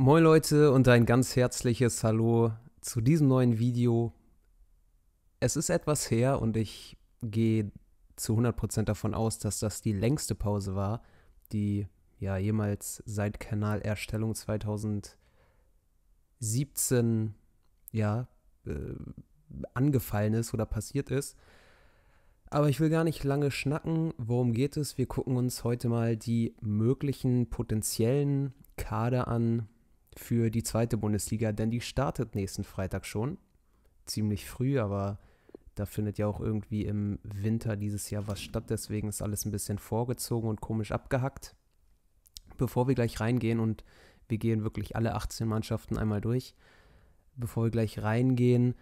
Moin Leute und ein ganz herzliches Hallo zu diesem neuen Video. Es ist etwas her und ich gehe zu 100% davon aus, dass das die längste Pause war, die ja jemals seit Kanalerstellung 2017 ja äh, angefallen ist oder passiert ist. Aber ich will gar nicht lange schnacken. Worum geht es? Wir gucken uns heute mal die möglichen potenziellen Kader an, für die zweite Bundesliga, denn die startet nächsten Freitag schon. Ziemlich früh, aber da findet ja auch irgendwie im Winter dieses Jahr was statt. Deswegen ist alles ein bisschen vorgezogen und komisch abgehackt. Bevor wir gleich reingehen und wir gehen wirklich alle 18 Mannschaften einmal durch, bevor wir gleich reingehen,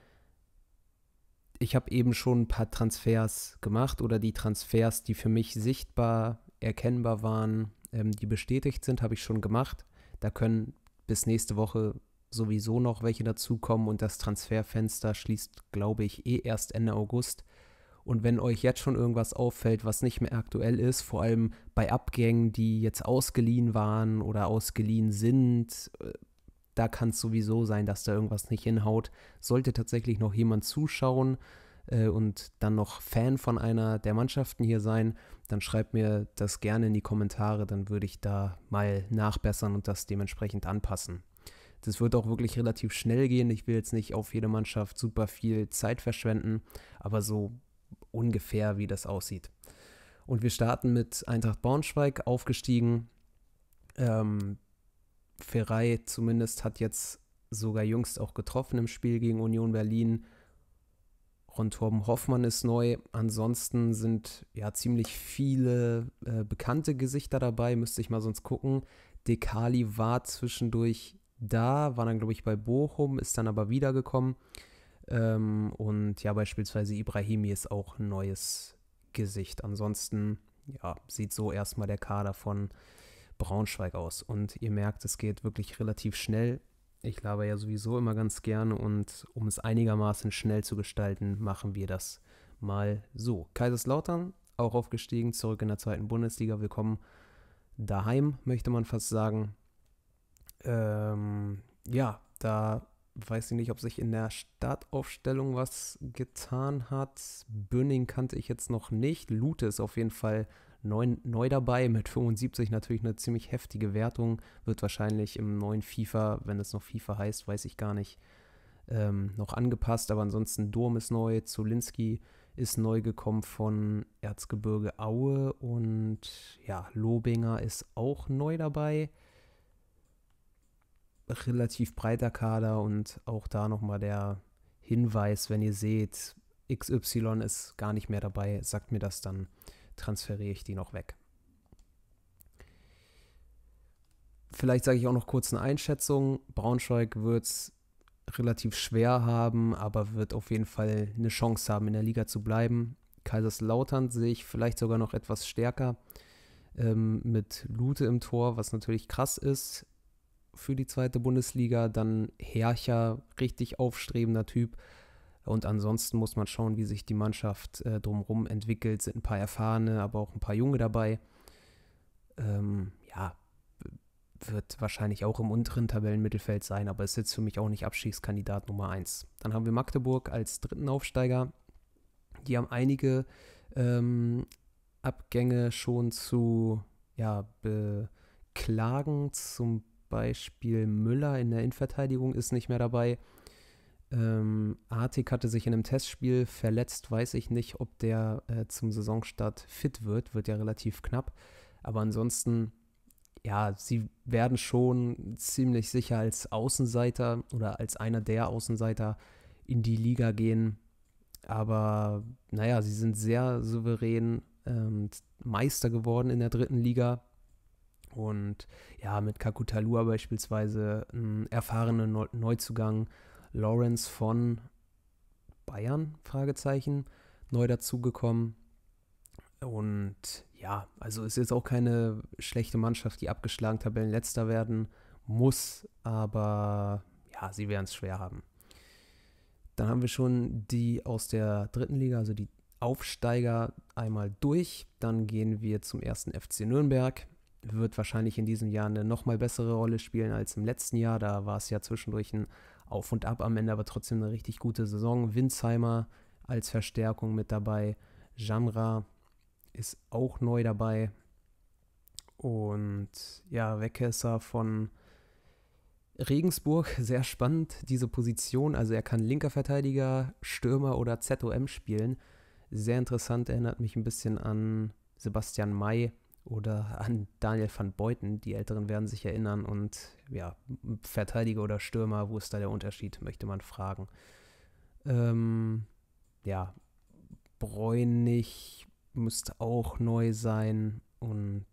ich habe eben schon ein paar Transfers gemacht oder die Transfers, die für mich sichtbar, erkennbar waren, ähm, die bestätigt sind, habe ich schon gemacht. Da können bis nächste Woche sowieso noch welche dazukommen und das Transferfenster schließt, glaube ich, eh erst Ende August. Und wenn euch jetzt schon irgendwas auffällt, was nicht mehr aktuell ist, vor allem bei Abgängen, die jetzt ausgeliehen waren oder ausgeliehen sind, äh, da kann es sowieso sein, dass da irgendwas nicht hinhaut. Sollte tatsächlich noch jemand zuschauen, äh, und dann noch Fan von einer der Mannschaften hier sein, dann schreibt mir das gerne in die Kommentare, dann würde ich da mal nachbessern und das dementsprechend anpassen. Das wird auch wirklich relativ schnell gehen. Ich will jetzt nicht auf jede Mannschaft super viel Zeit verschwenden, aber so ungefähr, wie das aussieht. Und wir starten mit Eintracht Braunschweig, aufgestiegen. Ähm, Ferrei zumindest hat jetzt sogar jüngst auch getroffen im Spiel gegen Union Berlin und Torben Hoffmann ist neu. Ansonsten sind ja ziemlich viele äh, bekannte Gesichter dabei, müsste ich mal sonst gucken. Dekali war zwischendurch da, war dann, glaube ich, bei Bochum, ist dann aber wiedergekommen. Ähm, und ja, beispielsweise Ibrahimi ist auch ein neues Gesicht. Ansonsten, ja, sieht so erstmal der Kader von Braunschweig aus. Und ihr merkt, es geht wirklich relativ schnell. Ich laber ja sowieso immer ganz gerne und um es einigermaßen schnell zu gestalten, machen wir das mal so. Kaiserslautern, auch aufgestiegen, zurück in der zweiten Bundesliga. Willkommen daheim, möchte man fast sagen. Ähm, ja, da weiß ich nicht, ob sich in der Startaufstellung was getan hat. Bünning kannte ich jetzt noch nicht. Lute ist auf jeden Fall neu, neu dabei, mit 75 natürlich eine ziemlich heftige Wertung, wird wahrscheinlich im neuen FIFA, wenn es noch FIFA heißt, weiß ich gar nicht, ähm, noch angepasst, aber ansonsten Durm ist neu, Zulinski ist neu gekommen von Erzgebirge Aue und ja, Lobinger ist auch neu dabei. Relativ breiter Kader und auch da nochmal der Hinweis, wenn ihr seht, XY ist gar nicht mehr dabei, sagt mir das dann transferiere ich die noch weg. Vielleicht sage ich auch noch kurz eine Einschätzung. Braunschweig wird es relativ schwer haben, aber wird auf jeden Fall eine Chance haben, in der Liga zu bleiben. Kaiserslautern sehe ich vielleicht sogar noch etwas stärker ähm, mit Lute im Tor, was natürlich krass ist für die zweite Bundesliga. Dann Hercher, richtig aufstrebender Typ, und ansonsten muss man schauen, wie sich die Mannschaft äh, drumherum entwickelt. Sind ein paar erfahrene, aber auch ein paar junge dabei. Ähm, ja, wird wahrscheinlich auch im unteren Tabellenmittelfeld sein, aber ist jetzt für mich auch nicht Abstiegskandidat Nummer 1. Dann haben wir Magdeburg als dritten Aufsteiger. Die haben einige ähm, Abgänge schon zu ja, beklagen. Zum Beispiel Müller in der Innenverteidigung ist nicht mehr dabei. Ähm, Artig hatte sich in einem Testspiel verletzt, weiß ich nicht, ob der äh, zum Saisonstart fit wird, wird ja relativ knapp. Aber ansonsten, ja, sie werden schon ziemlich sicher als Außenseiter oder als einer der Außenseiter in die Liga gehen. Aber naja, sie sind sehr souverän ähm, Meister geworden in der dritten Liga. Und ja, mit Kakutalua beispielsweise, einen ähm, erfahrenen Neuzugang Lawrence von Bayern, Fragezeichen, neu dazugekommen. Und ja, also ist jetzt auch keine schlechte Mannschaft, die abgeschlagen Tabellenletzter werden muss, aber ja, sie werden es schwer haben. Dann haben wir schon die aus der dritten Liga, also die Aufsteiger einmal durch. Dann gehen wir zum ersten FC Nürnberg. Wird wahrscheinlich in diesem Jahr eine nochmal bessere Rolle spielen als im letzten Jahr. Da war es ja zwischendurch ein auf und ab am Ende, aber trotzdem eine richtig gute Saison. Winzheimer als Verstärkung mit dabei. Jamra ist auch neu dabei. Und ja, Weckesser von Regensburg, sehr spannend, diese Position. Also er kann linker Verteidiger, Stürmer oder ZOM spielen. Sehr interessant, erinnert mich ein bisschen an Sebastian May, oder an Daniel van Beuten. Die Älteren werden sich erinnern. Und ja, Verteidiger oder Stürmer, wo ist da der Unterschied, möchte man fragen. Ähm, ja, Bräunig müsste auch neu sein. Und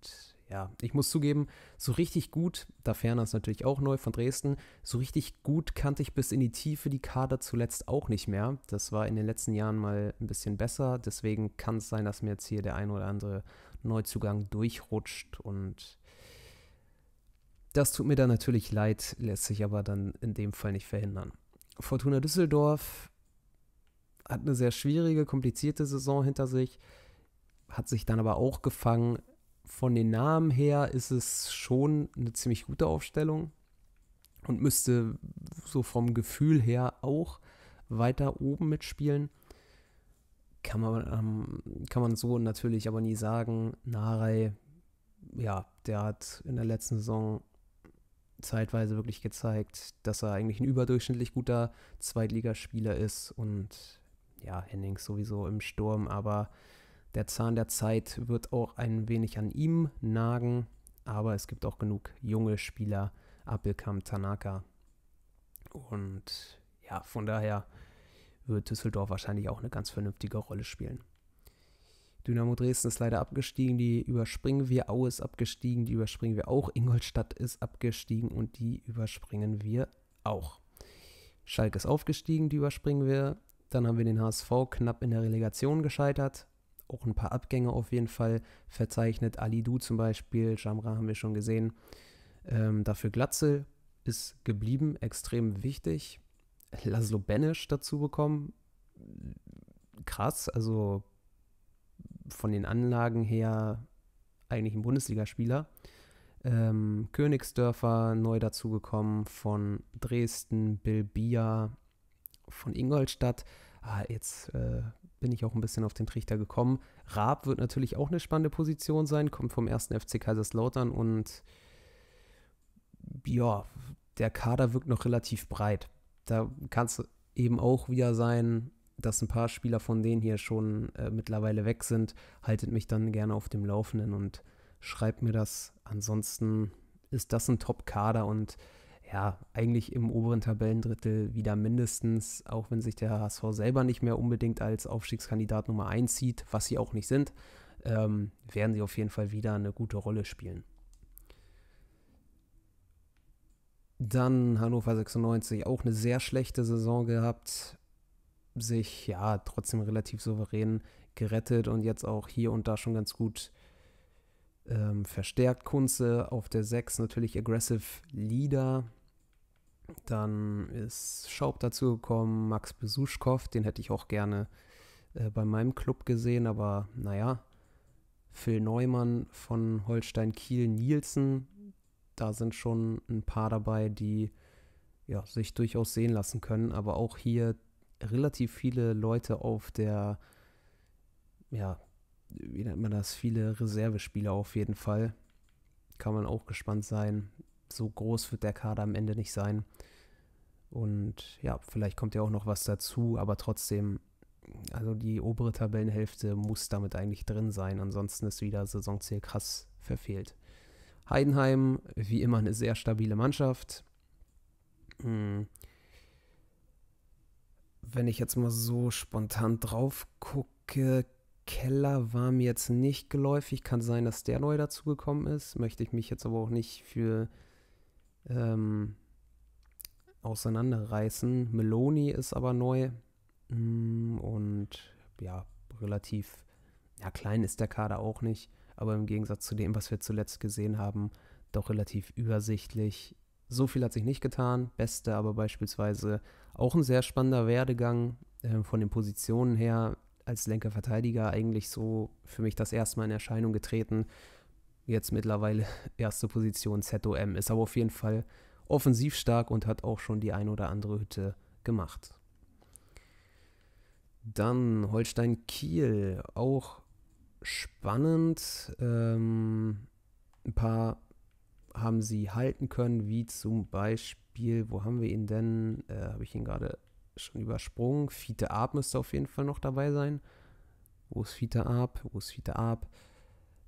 ja, ich muss zugeben, so richtig gut, da Ferner ist natürlich auch neu von Dresden, so richtig gut kannte ich bis in die Tiefe die Kader zuletzt auch nicht mehr. Das war in den letzten Jahren mal ein bisschen besser. Deswegen kann es sein, dass mir jetzt hier der ein oder andere Neuzugang durchrutscht und das tut mir dann natürlich leid, lässt sich aber dann in dem Fall nicht verhindern. Fortuna Düsseldorf hat eine sehr schwierige, komplizierte Saison hinter sich, hat sich dann aber auch gefangen. Von den Namen her ist es schon eine ziemlich gute Aufstellung und müsste so vom Gefühl her auch weiter oben mitspielen kann man, ähm, kann man so natürlich aber nie sagen. Narei, ja, der hat in der letzten Saison zeitweise wirklich gezeigt, dass er eigentlich ein überdurchschnittlich guter Zweitligaspieler ist und ja, Hennings sowieso im Sturm, aber der Zahn der Zeit wird auch ein wenig an ihm nagen, aber es gibt auch genug junge Spieler, Appelkamp, Tanaka und ja, von daher wird Düsseldorf wahrscheinlich auch eine ganz vernünftige Rolle spielen. Dynamo Dresden ist leider abgestiegen, die überspringen wir, Aue ist abgestiegen, die überspringen wir auch, Ingolstadt ist abgestiegen und die überspringen wir auch. Schalke ist aufgestiegen, die überspringen wir. Dann haben wir den HSV knapp in der Relegation gescheitert. Auch ein paar Abgänge auf jeden Fall verzeichnet. Ali Du zum Beispiel, Jamra haben wir schon gesehen. Ähm, dafür Glatzel ist geblieben, extrem wichtig. Laszlo Benesch dazu bekommen. Krass, also von den Anlagen her eigentlich ein Bundesligaspieler. Ähm, Königsdörfer neu dazugekommen von Dresden, Bilbia, von Ingolstadt. Ah, jetzt äh, bin ich auch ein bisschen auf den Trichter gekommen. Raab wird natürlich auch eine spannende Position sein, kommt vom 1. FC Kaiserslautern und ja, der Kader wirkt noch relativ breit da kann es eben auch wieder sein, dass ein paar Spieler von denen hier schon äh, mittlerweile weg sind. Haltet mich dann gerne auf dem Laufenden und schreibt mir das. Ansonsten ist das ein Top-Kader und ja, eigentlich im oberen Tabellendrittel wieder mindestens, auch wenn sich der HSV selber nicht mehr unbedingt als Aufstiegskandidat Nummer 1 sieht, was sie auch nicht sind, ähm, werden sie auf jeden Fall wieder eine gute Rolle spielen. Dann Hannover 96 auch eine sehr schlechte Saison gehabt, sich ja trotzdem relativ souverän gerettet und jetzt auch hier und da schon ganz gut ähm, verstärkt. Kunze auf der 6 natürlich Aggressive Leader. Dann ist Schaub dazugekommen, Max Besuschkow, den hätte ich auch gerne äh, bei meinem Club gesehen, aber naja. Phil Neumann von Holstein Kiel, Nielsen da sind schon ein paar dabei, die ja, sich durchaus sehen lassen können, aber auch hier relativ viele Leute auf der, ja, wie nennt man das, viele Reservespieler auf jeden Fall. Kann man auch gespannt sein. So groß wird der Kader am Ende nicht sein. Und ja, vielleicht kommt ja auch noch was dazu, aber trotzdem, also die obere Tabellenhälfte muss damit eigentlich drin sein. Ansonsten ist wieder Saisonziel krass verfehlt. Heidenheim, wie immer, eine sehr stabile Mannschaft. Hm. Wenn ich jetzt mal so spontan drauf gucke, Keller war mir jetzt nicht geläufig. Kann sein, dass der neu dazugekommen ist. Möchte ich mich jetzt aber auch nicht für ähm, auseinanderreißen. Meloni ist aber neu. Hm, und ja, relativ ja, klein ist der Kader auch nicht aber im Gegensatz zu dem, was wir zuletzt gesehen haben, doch relativ übersichtlich. So viel hat sich nicht getan. Beste aber beispielsweise auch ein sehr spannender Werdegang äh, von den Positionen her. Als linker Verteidiger eigentlich so für mich das erste Mal in Erscheinung getreten. Jetzt mittlerweile erste Position ZOM. Ist aber auf jeden Fall offensiv stark und hat auch schon die ein oder andere Hütte gemacht. Dann Holstein Kiel, auch spannend. Ähm, ein paar haben sie halten können, wie zum Beispiel, wo haben wir ihn denn? Äh, Habe ich ihn gerade schon übersprungen. Fiete Arp müsste auf jeden Fall noch dabei sein. Wo ist Fiete Arp? Wo ist Fiete Arp?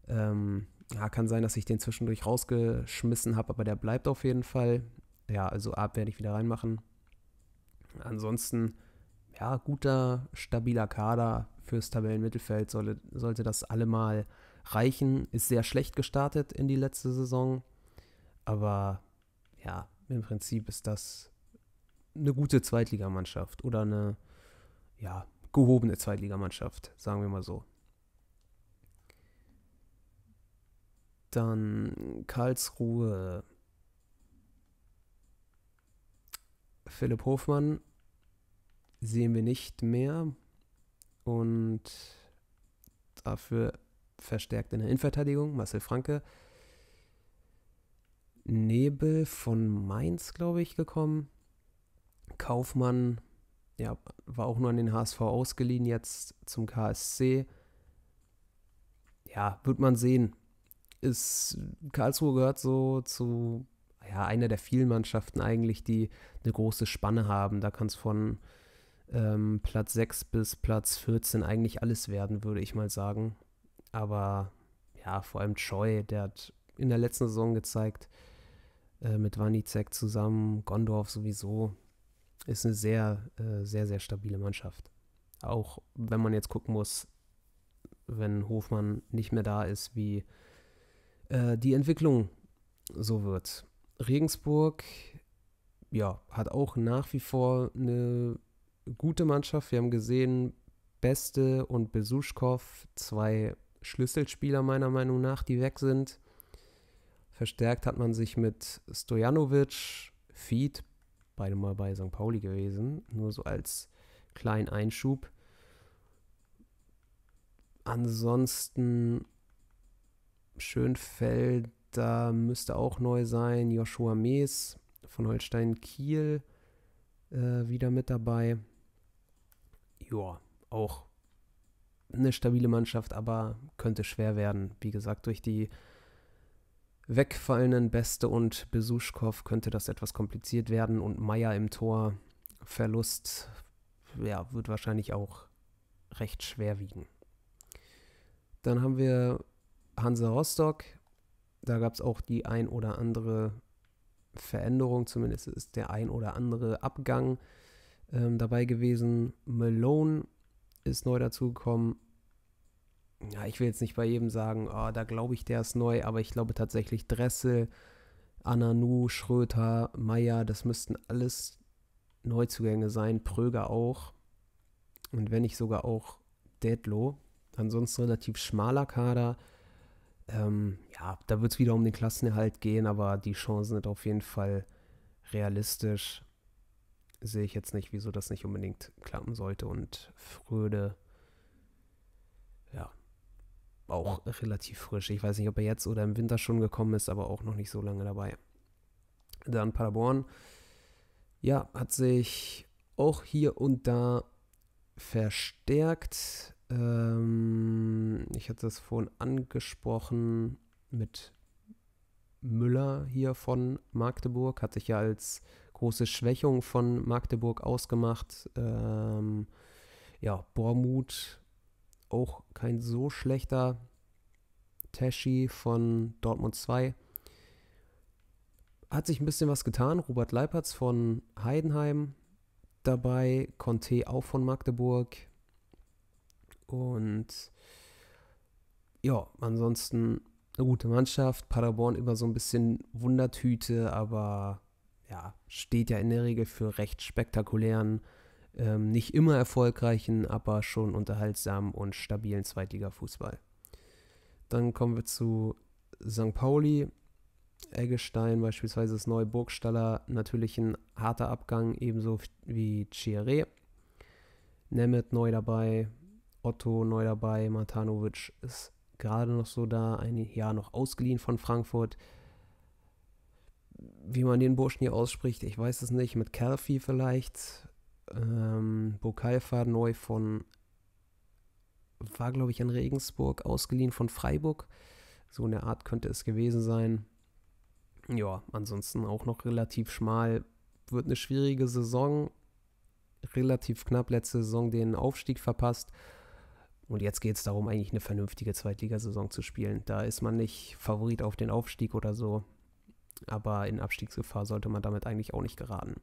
Ähm, ja, kann sein, dass ich den zwischendurch rausgeschmissen habe, aber der bleibt auf jeden Fall. Ja, also Arp werde ich wieder reinmachen. Ansonsten, ja, guter, stabiler Kader fürs Tabellenmittelfeld solle, sollte das allemal reichen. Ist sehr schlecht gestartet in die letzte Saison, aber ja, im Prinzip ist das eine gute Zweitligamannschaft oder eine ja, gehobene Zweitligamannschaft, sagen wir mal so. Dann Karlsruhe. Philipp Hofmann sehen wir nicht mehr und dafür verstärkt in der Innenverteidigung Marcel Franke. Nebel von Mainz, glaube ich, gekommen. Kaufmann, ja, war auch nur an den HSV ausgeliehen, jetzt zum KSC. Ja, wird man sehen. Ist, Karlsruhe gehört so zu ja, einer der vielen Mannschaften eigentlich, die eine große Spanne haben. Da kann es von ähm, Platz 6 bis Platz 14 eigentlich alles werden, würde ich mal sagen. Aber ja, vor allem Choi, der hat in der letzten Saison gezeigt, äh, mit Wanizek zusammen, Gondorf sowieso, ist eine sehr, äh, sehr, sehr stabile Mannschaft. Auch wenn man jetzt gucken muss, wenn Hofmann nicht mehr da ist, wie äh, die Entwicklung so wird. Regensburg ja, hat auch nach wie vor eine gute Mannschaft. Wir haben gesehen, Beste und Besuschkow, zwei Schlüsselspieler meiner Meinung nach, die weg sind. Verstärkt hat man sich mit Stojanovic, Feed, beide mal bei St. Pauli gewesen, nur so als kleinen Einschub. Ansonsten Schönfeld, da müsste auch neu sein. Joshua Mees von Holstein Kiel äh, wieder mit dabei ja, auch eine stabile Mannschaft, aber könnte schwer werden. Wie gesagt, durch die wegfallenden Beste und Besuschkow könnte das etwas kompliziert werden und Meier im Tor, Verlust, ja, wird wahrscheinlich auch recht schwer wiegen. Dann haben wir Hansa Rostock. Da gab es auch die ein oder andere Veränderung, zumindest ist der ein oder andere Abgang ähm, dabei gewesen. Malone ist neu dazugekommen. Ja, ich will jetzt nicht bei jedem sagen, oh, da glaube ich, der ist neu, aber ich glaube tatsächlich Dressel, Ananu, Schröter, Meier, das müssten alles Neuzugänge sein, Pröger auch. Und wenn nicht sogar auch Detlow. Ansonsten relativ schmaler Kader. Ähm, ja, da wird es wieder um den Klassenerhalt gehen, aber die Chancen sind auf jeden Fall realistisch sehe ich jetzt nicht, wieso das nicht unbedingt klappen sollte. Und Fröde, ja, auch relativ frisch. Ich weiß nicht, ob er jetzt oder im Winter schon gekommen ist, aber auch noch nicht so lange dabei. Dann Paderborn, ja, hat sich auch hier und da verstärkt. Ähm, ich hatte es vorhin angesprochen mit Müller hier von Magdeburg, hat sich ja als große Schwächung von Magdeburg ausgemacht. Ähm, ja, Bormuth auch kein so schlechter Tashi von Dortmund 2. Hat sich ein bisschen was getan. Robert Leipertz von Heidenheim dabei, Conte auch von Magdeburg. Und ja, ansonsten eine gute Mannschaft. Paderborn immer so ein bisschen Wundertüte, aber ja, steht ja in der Regel für recht spektakulären, ähm, nicht immer erfolgreichen, aber schon unterhaltsamen und stabilen Zweitliga-Fußball. Dann kommen wir zu St. Pauli. Eggestein, beispielsweise das neue Burgstaller, natürlich ein harter Abgang, ebenso wie Chiré. Nemeth neu dabei, Otto neu dabei, Matanovic ist gerade noch so da, ein Jahr noch ausgeliehen von Frankfurt wie man den Burschen hier ausspricht, ich weiß es nicht, mit Kerfi vielleicht. Ähm, Bokalfa neu von, war glaube ich an Regensburg, ausgeliehen von Freiburg. So eine Art könnte es gewesen sein. Ja, ansonsten auch noch relativ schmal. Wird eine schwierige Saison. Relativ knapp letzte Saison den Aufstieg verpasst. Und jetzt geht es darum, eigentlich eine vernünftige Zweitligasaison zu spielen. Da ist man nicht Favorit auf den Aufstieg oder so aber in Abstiegsgefahr sollte man damit eigentlich auch nicht geraten.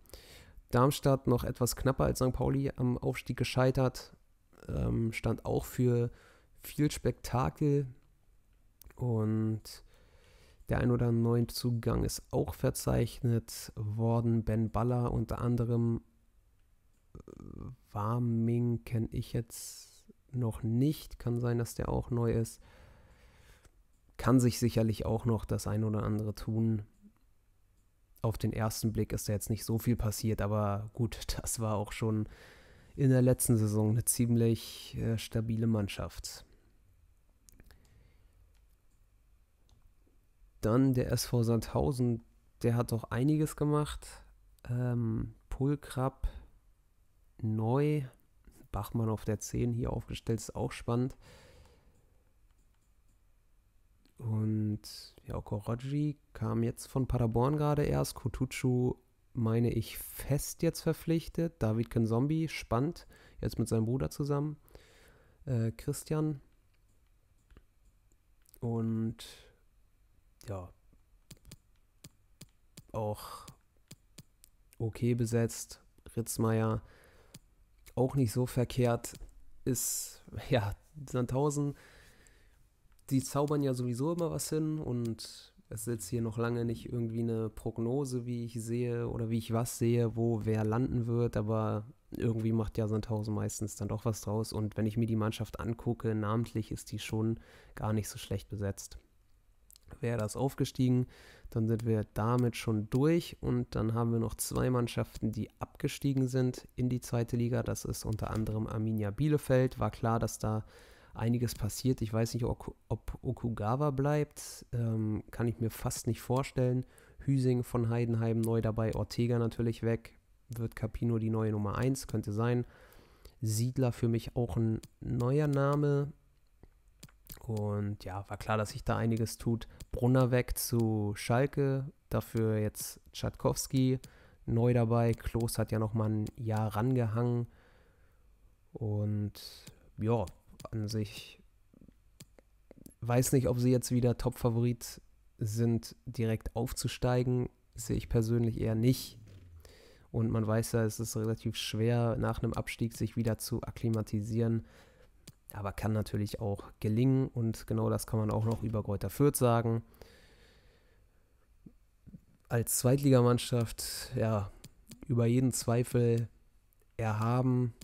Darmstadt noch etwas knapper als St. Pauli am Aufstieg gescheitert, ähm, stand auch für viel Spektakel und der ein oder andere neuen Zugang ist auch verzeichnet worden. Ben Baller unter anderem. Äh, Warming kenne ich jetzt noch nicht. Kann sein, dass der auch neu ist. Kann sich sicherlich auch noch das ein oder andere tun auf den ersten Blick ist da jetzt nicht so viel passiert, aber gut, das war auch schon in der letzten Saison eine ziemlich äh, stabile Mannschaft. Dann der SV Sandhausen, der hat doch einiges gemacht. Ähm, Pulkrab neu, Bachmann auf der 10 hier aufgestellt, ist auch spannend. Und ja, Okoroji kam jetzt von Paderborn gerade erst. Kutucu, meine ich, fest jetzt verpflichtet. David Kenzombi, spannend, jetzt mit seinem Bruder zusammen. Äh, Christian. Und ja, auch okay besetzt. Ritzmeier auch nicht so verkehrt. Ist, ja, Sandhausen die zaubern ja sowieso immer was hin und es ist jetzt hier noch lange nicht irgendwie eine Prognose, wie ich sehe oder wie ich was sehe, wo wer landen wird, aber irgendwie macht ja Sandhausen meistens dann doch was draus und wenn ich mir die Mannschaft angucke, namentlich ist die schon gar nicht so schlecht besetzt. Wäre das aufgestiegen, dann sind wir damit schon durch und dann haben wir noch zwei Mannschaften, die abgestiegen sind in die zweite Liga. Das ist unter anderem Arminia Bielefeld. War klar, dass da einiges passiert. Ich weiß nicht, ob, Okugawa bleibt, ähm, kann ich mir fast nicht vorstellen. Hüsing von Heidenheim neu dabei, Ortega natürlich weg, wird Capino die neue Nummer 1, könnte sein. Siedler für mich auch ein neuer Name. Und ja, war klar, dass sich da einiges tut. Brunner weg zu Schalke, dafür jetzt Tschatkowski neu dabei. Klos hat ja nochmal ein Jahr rangehangen. Und ja, an sich weiß nicht, ob sie jetzt wieder Top-Favorit sind, direkt aufzusteigen. Sehe ich persönlich eher nicht. Und man weiß ja, es ist relativ schwer, nach einem Abstieg sich wieder zu akklimatisieren. Aber kann natürlich auch gelingen. Und genau das kann man auch noch über Greuther Fürth sagen. Als Zweitligamannschaft, ja, über jeden Zweifel erhaben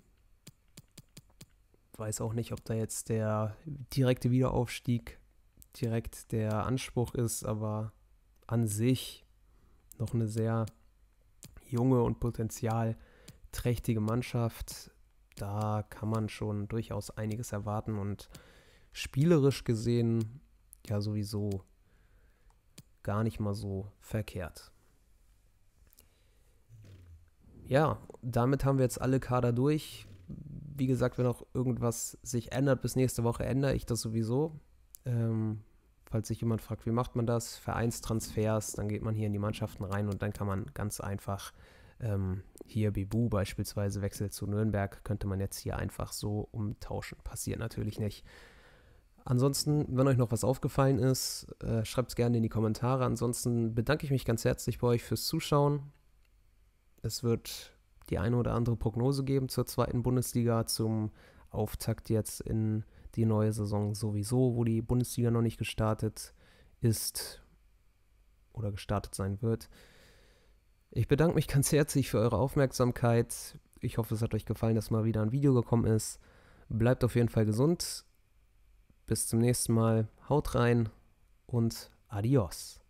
weiß auch nicht, ob da jetzt der direkte Wiederaufstieg direkt der Anspruch ist, aber an sich noch eine sehr junge und potenzialträchtige Mannschaft. Da kann man schon durchaus einiges erwarten und spielerisch gesehen ja sowieso gar nicht mal so verkehrt. Ja, damit haben wir jetzt alle Kader durch wie gesagt, wenn auch irgendwas sich ändert, bis nächste Woche ändere ich das sowieso. Ähm, falls sich jemand fragt, wie macht man das? Vereinstransfers, dann geht man hier in die Mannschaften rein und dann kann man ganz einfach ähm, hier Bibu beispielsweise wechselt zu Nürnberg, könnte man jetzt hier einfach so umtauschen. Passiert natürlich nicht. Ansonsten, wenn euch noch was aufgefallen ist, äh, schreibt es gerne in die Kommentare. Ansonsten bedanke ich mich ganz herzlich bei euch fürs Zuschauen. Es wird die eine oder andere Prognose geben zur zweiten Bundesliga, zum Auftakt jetzt in die neue Saison sowieso, wo die Bundesliga noch nicht gestartet ist oder gestartet sein wird. Ich bedanke mich ganz herzlich für eure Aufmerksamkeit. Ich hoffe, es hat euch gefallen, dass mal wieder ein Video gekommen ist. Bleibt auf jeden Fall gesund. Bis zum nächsten Mal. Haut rein und adios.